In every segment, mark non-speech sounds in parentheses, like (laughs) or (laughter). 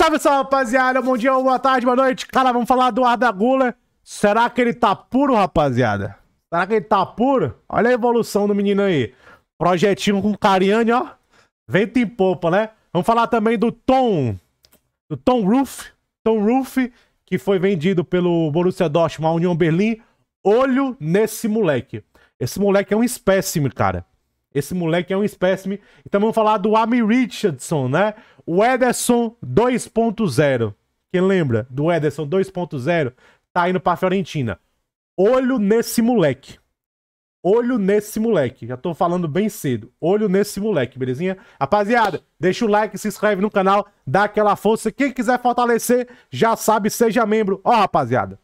Salve, salve, rapaziada. Bom dia, boa tarde, boa noite. Cara, vamos falar do Arda Será que ele tá puro, rapaziada? Será que ele tá puro? Olha a evolução do menino aí. Projetinho com Cariani, ó. Vento em popa, né? Vamos falar também do Tom. Do Tom Roof. Tom Roof, que foi vendido pelo Borussia Dortmund à União Berlim. Olho nesse moleque. Esse moleque é um espécime, cara. Esse moleque é um espécime. Então vamos falar do Ami Richardson, né? O Ederson 2.0. Quem lembra do Ederson 2.0? Tá indo pra Fiorentina. Olho nesse moleque. Olho nesse moleque. Já tô falando bem cedo. Olho nesse moleque, belezinha? Rapaziada, deixa o like, se inscreve no canal, dá aquela força. Quem quiser fortalecer, já sabe, seja membro. Ó, rapaziada.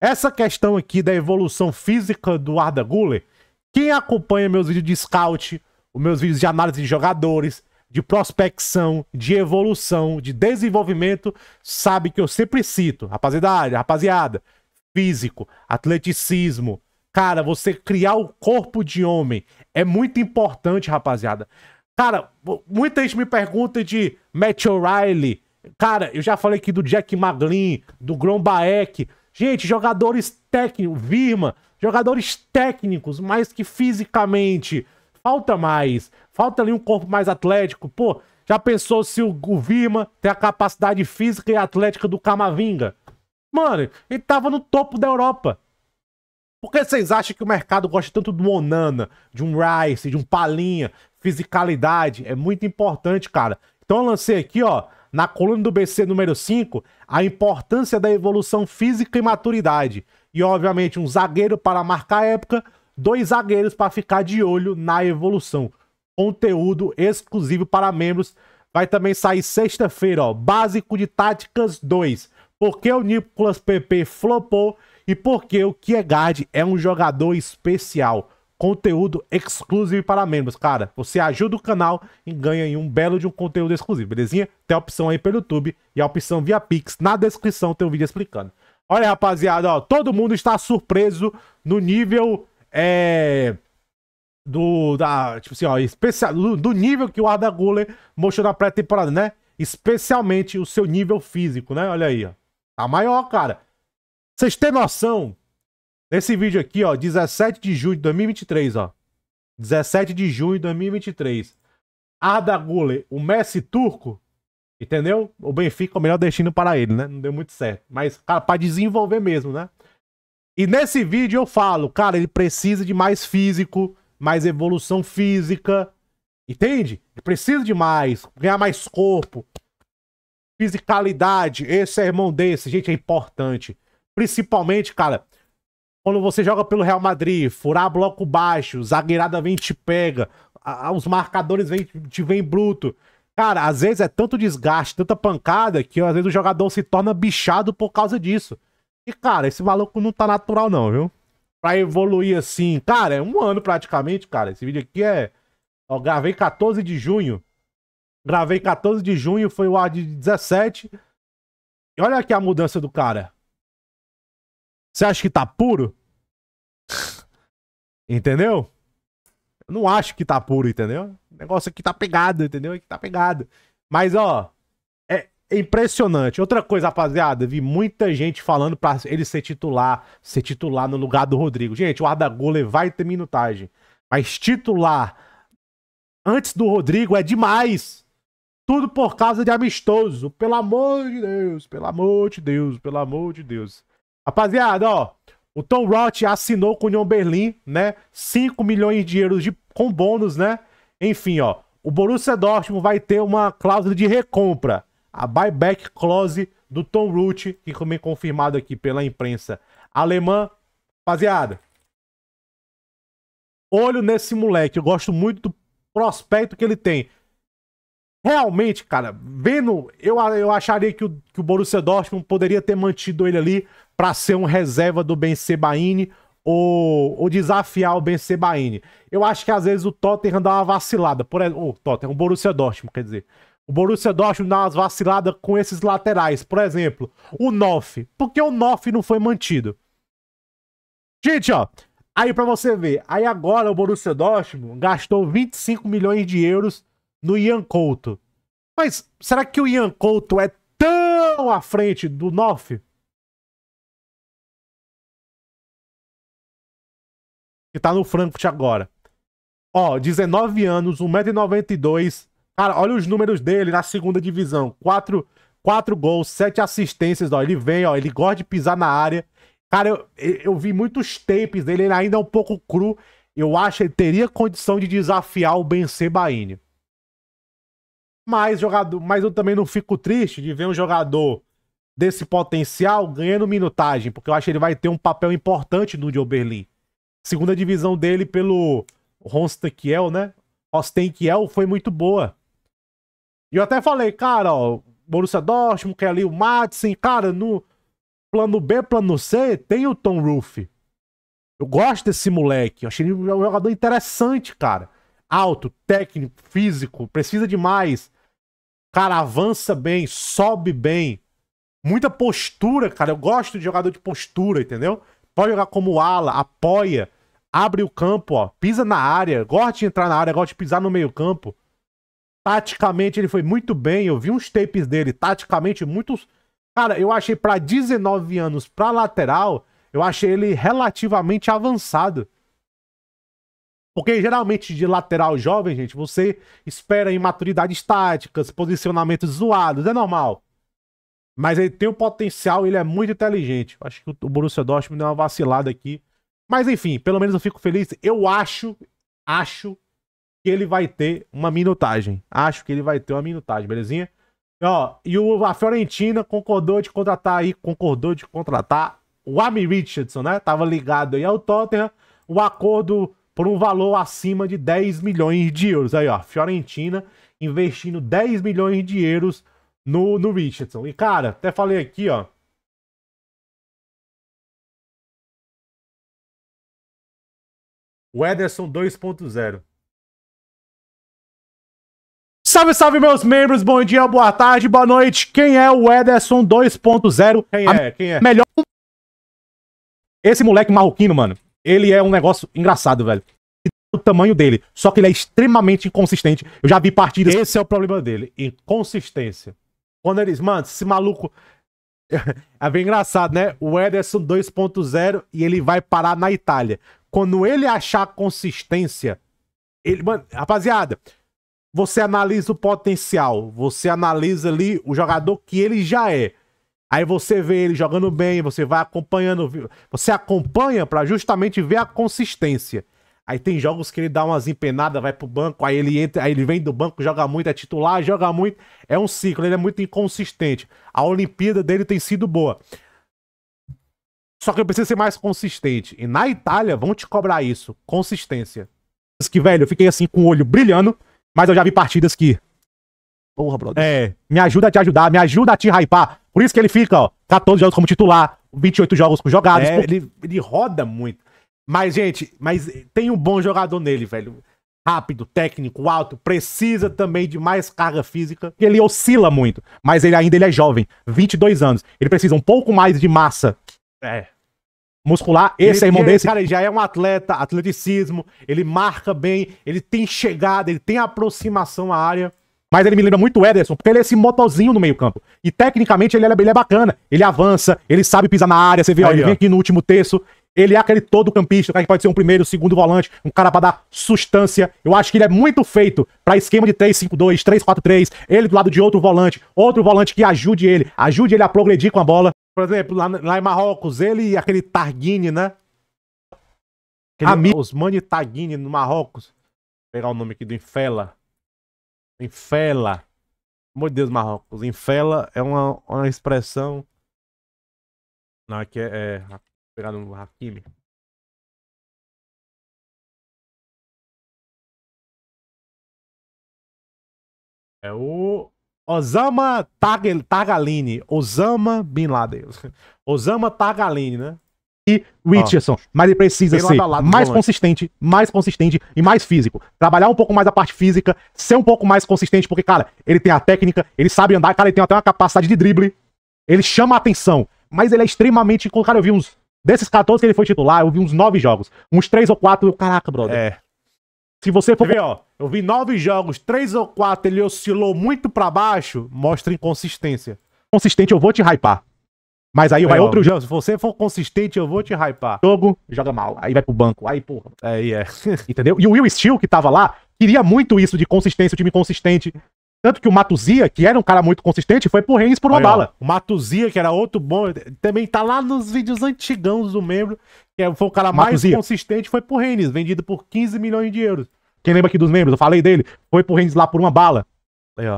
Essa questão aqui da evolução física do Arda Guller quem acompanha meus vídeos de scout, os meus vídeos de análise de jogadores, de prospecção, de evolução, de desenvolvimento, sabe que eu sempre cito, rapaziada, rapaziada, físico, atleticismo. Cara, você criar o corpo de homem é muito importante, rapaziada. Cara, muita gente me pergunta de Matt O'Reilly. Cara, eu já falei aqui do Jack Maglin, do Grombaek, Gente, jogadores técnicos, Virma, jogadores técnicos, mas que fisicamente falta mais, falta ali um corpo mais atlético. Pô, já pensou se o, o Vima tem a capacidade física e atlética do Camavinga? Mano, ele tava no topo da Europa. Por que vocês acham que o mercado gosta tanto do Onana, de um Rice, de um Palinha? Fisicalidade é muito importante, cara. Então eu lancei aqui, ó, na coluna do BC número 5, a importância da evolução física e maturidade e, obviamente, um zagueiro para marcar a época, dois zagueiros para ficar de olho na evolução. Conteúdo exclusivo para membros. Vai também sair sexta-feira, ó. Básico de Táticas 2. Por que o Nicolas PP flopou e por que o Kiegard é um jogador especial. Conteúdo exclusivo para membros, cara. Você ajuda o canal e ganha aí um belo de um conteúdo exclusivo, belezinha? Tem a opção aí pelo YouTube e a opção via Pix. Na descrição tem um vídeo explicando. Olha, rapaziada, ó, todo mundo está surpreso no nível é, do da, tipo assim, ó, especial do nível que o Arda Guller mostrou na pré-temporada, né? Especialmente o seu nível físico, né? Olha aí, ó. Tá maior, cara. Vocês têm noção? Nesse vídeo aqui, ó, 17 de junho de 2023, ó. 17 de junho de 2023. Arda Guller, o Messi turco, Entendeu? O Benfica é o melhor destino para ele, né? Não deu muito certo. Mas, cara, para desenvolver mesmo, né? E nesse vídeo eu falo, cara, ele precisa de mais físico, mais evolução física. Entende? Ele precisa de mais, ganhar mais corpo. Fisicalidade, esse é irmão desse, gente, é importante. Principalmente, cara, quando você joga pelo Real Madrid, furar bloco baixo, zagueirada vem e te pega, os marcadores vem, te vem bruto. Cara, às vezes é tanto desgaste, tanta pancada, que às vezes o jogador se torna bichado por causa disso. E, cara, esse maluco não tá natural, não, viu? Pra evoluir assim, cara, é um ano praticamente, cara. Esse vídeo aqui é. Eu gravei 14 de junho. Gravei 14 de junho, foi o ar de 17. E olha aqui a mudança do cara. Você acha que tá puro? (laughs) Entendeu? Eu não acho que tá puro, entendeu? negócio aqui tá pegado, entendeu? Aqui tá pegado. Mas, ó, é impressionante. Outra coisa, rapaziada, vi muita gente falando pra ele ser titular, ser titular no lugar do Rodrigo. Gente, o Arda gole vai ter minutagem. Mas titular antes do Rodrigo é demais. Tudo por causa de amistoso. Pelo amor de Deus, pelo amor de Deus, pelo amor de Deus. Rapaziada, ó. O Tom Roth assinou com o Union Berlin, né? 5 milhões de euros de, com bônus, né? Enfim, ó, o Borussia Dortmund vai ter uma cláusula de recompra, a buyback clause do Tom Ruth, que também confirmado aqui pela imprensa alemã. Rapaziada, olho nesse moleque, eu gosto muito do prospecto que ele tem. Realmente, cara, vendo, eu, eu acharia que o, que o Borussia Dortmund poderia ter mantido ele ali para ser um reserva do Ben Sebaini ou, ou desafiar o Ben Sebaini. Eu acho que às vezes o Tottenham dá uma vacilada. Por exemplo, o Tottenham, o Borussia Dortmund, quer dizer. O Borussia Dortmund dá umas vaciladas com esses laterais. Por exemplo, o Noff. Por que o Noff não foi mantido? Gente, ó. Aí para você ver. Aí agora o Borussia Dortmund gastou 25 milhões de euros no Ian Couto. Mas será que o Ian Couto é tão à frente do Noff? que tá no Frankfurt agora. Ó, 19 anos, 1,92m. Cara, olha os números dele na segunda divisão. 4, quatro gols, 7 assistências, ó. Ele vem, ó, ele gosta de pisar na área. Cara, eu, eu vi muitos tapes dele, ele ainda é um pouco cru. Eu acho que ele teria condição de desafiar o Ben Sebaini. Mas, jogador, mas eu também não fico triste de ver um jogador desse potencial ganhando minutagem, porque eu acho que ele vai ter um papel importante no Joe Berlim segunda divisão dele pelo Ronstankiel, né? Ostenkiel foi muito boa. E eu até falei, cara, ó, Borussia Dortmund, quer ali o Madsen, cara, no plano B, plano C, tem o Tom Roof. Eu gosto desse moleque, eu achei ele um jogador interessante, cara. Alto, técnico, físico, precisa demais. Cara, avança bem, sobe bem. Muita postura, cara. Eu gosto de jogador de postura, entendeu? Pode jogar como ala, apoia abre o campo, ó, pisa na área, gosta de entrar na área, gosta de pisar no meio campo. Taticamente ele foi muito bem, eu vi uns tapes dele, taticamente muitos... Cara, eu achei para 19 anos pra lateral, eu achei ele relativamente avançado. Porque geralmente de lateral jovem, gente, você espera maturidades táticas, posicionamentos zoados, é normal. Mas ele tem o um potencial, ele é muito inteligente. Acho que o Borussia Dortmund deu uma vacilada aqui mas enfim, pelo menos eu fico feliz. Eu acho, acho que ele vai ter uma minutagem. Acho que ele vai ter uma minutagem, belezinha? Ó, e o, a Fiorentina concordou de contratar aí, concordou de contratar o Ami Richardson, né? Tava ligado aí ao Tottenham. O acordo por um valor acima de 10 milhões de euros. Aí, ó, Fiorentina investindo 10 milhões de euros no, no Richardson. E, cara, até falei aqui, ó. O Ederson 2.0. Salve, salve, meus membros. Bom dia, boa tarde, boa noite. Quem é o Ederson 2.0? Quem é? Quem é? Melhor. Esse moleque marroquino, mano, ele é um negócio engraçado, velho. O tamanho dele, só que ele é extremamente inconsistente. Eu já vi partidas. Esse é o problema dele, inconsistência. Quando eles, mano, esse maluco. (laughs) É bem engraçado, né? O Ederson 2.0 e ele vai parar na Itália. Quando ele achar consistência, ele, mano, rapaziada, você analisa o potencial, você analisa ali o jogador que ele já é. Aí você vê ele jogando bem, você vai acompanhando, você acompanha para justamente ver a consistência. Aí tem jogos que ele dá umas empenadas, vai pro banco, aí ele entra, aí ele vem do banco, joga muito, é titular, joga muito, é um ciclo, ele é muito inconsistente. A Olimpíada dele tem sido boa. Só que eu preciso ser mais consistente. E na Itália vão te cobrar isso. Consistência. Que, velho, eu fiquei assim com o olho brilhando, mas eu já vi partidas que. Porra, brother. É, me ajuda a te ajudar, me ajuda a te hypar. Por isso que ele fica, ó, 14 jogos como titular, 28 jogos com jogados. É, por... ele, ele roda muito. Mas, gente, mas tem um bom jogador nele, velho. Rápido, técnico, alto, precisa também de mais carga física. Ele oscila muito, mas ele ainda ele é jovem, 22 anos. Ele precisa um pouco mais de massa é muscular é e sem desse. Cara, ele já é um atleta, atleticismo, ele marca bem, ele tem chegada, ele tem aproximação à área. Mas ele me lembra muito o Ederson, porque ele é esse motozinho no meio-campo. E tecnicamente ele é, ele é, bacana. Ele avança, ele sabe pisar na área. Você vê, Aí, ó, ele ó. vem aqui no último terço. Ele é aquele todo campista, cara tá? que pode ser um primeiro, segundo volante, um cara para dar sustância. Eu acho que ele é muito feito para esquema de 3-5-2, 3-4-3, ele do lado de outro volante, outro volante que ajude ele, ajude ele a progredir com a bola. Por exemplo, lá, lá em Marrocos, ele e aquele Targuini, né? Aquele, Amigo. Osmani no Marrocos. Vou pegar o nome aqui do Infela. Infela. Meu Deus, Marrocos. Infela é uma, uma expressão. Não, aqui é. é vou pegar no Hakimi. É o. Osama Tag Tagalini. Osama Bin Laden. Osama Tagalini, né? E Richardson. Ah, mas ele precisa ser lado mais consistente, mais consistente e mais físico. Trabalhar um pouco mais a parte física, ser um pouco mais consistente, porque, cara, ele tem a técnica, ele sabe andar, cara, ele tem até uma capacidade de drible. Ele chama a atenção, mas ele é extremamente. Cara, eu vi uns. Desses 14 que ele foi titular, eu vi uns 9 jogos. Uns 3 ou 4, eu, caraca, brother. É. Se você for ver, ó, eu vi nove jogos, três ou quatro, ele oscilou muito para baixo, mostra inconsistência. Consistente, eu vou te hypar. Mas aí é, vai ó. outro jogo. Se você for consistente, eu vou te hypar. Jogo, joga mal. Aí vai pro banco. Aí, porra. Aí é. é. (laughs) Entendeu? E o Will Steel, que tava lá, queria muito isso de consistência, o time consistente. Tanto que o Matuzia, que era um cara muito consistente, foi pro Reigns por uma aí, bala. Ó. O Matuzia, que era outro bom, também tá lá nos vídeos antigão do membro que é, foi o cara mais Matusia. consistente, foi pro Reigns, vendido por 15 milhões de euros. Quem lembra aqui dos membros? Eu falei dele. Foi pro Reigns lá por uma bala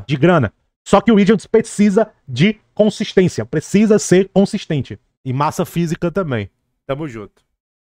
de grana. Só que o Williams precisa de consistência. Precisa ser consistente. E massa física também. Tamo junto.